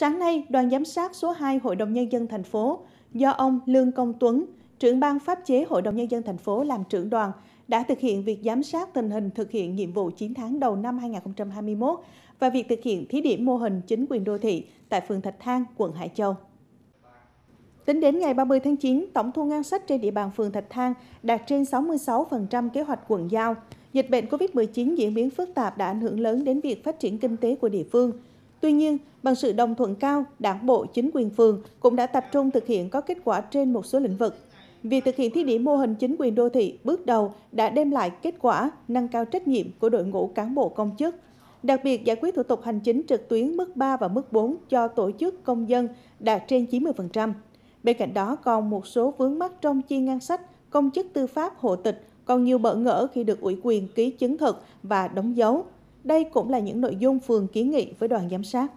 Sáng nay, đoàn giám sát số 2 Hội đồng Nhân dân thành phố do ông Lương Công Tuấn, trưởng ban pháp chế Hội đồng Nhân dân thành phố làm trưởng đoàn, đã thực hiện việc giám sát tình hình thực hiện nhiệm vụ 9 tháng đầu năm 2021 và việc thực hiện thí điểm mô hình chính quyền đô thị tại phường Thạch Thang, quận Hải Châu. Tính đến ngày 30 tháng 9, tổng thu ngân sách trên địa bàn phường Thạch Thang đạt trên 66% kế hoạch quận giao. Dịch bệnh COVID-19 diễn biến phức tạp đã ảnh hưởng lớn đến việc phát triển kinh tế của địa phương – Tuy nhiên, bằng sự đồng thuận cao, đảng bộ, chính quyền phường cũng đã tập trung thực hiện có kết quả trên một số lĩnh vực. Việc thực hiện thí điểm mô hình chính quyền đô thị bước đầu đã đem lại kết quả nâng cao trách nhiệm của đội ngũ cán bộ công chức. Đặc biệt, giải quyết thủ tục hành chính trực tuyến mức 3 và mức 4 cho tổ chức công dân đạt trên 90%. Bên cạnh đó còn một số vướng mắc trong chi ngân sách, công chức tư pháp hộ tịch còn nhiều bỡ ngỡ khi được ủy quyền ký chứng thực và đóng dấu. Đây cũng là những nội dung phường kiến nghị với đoàn giám sát.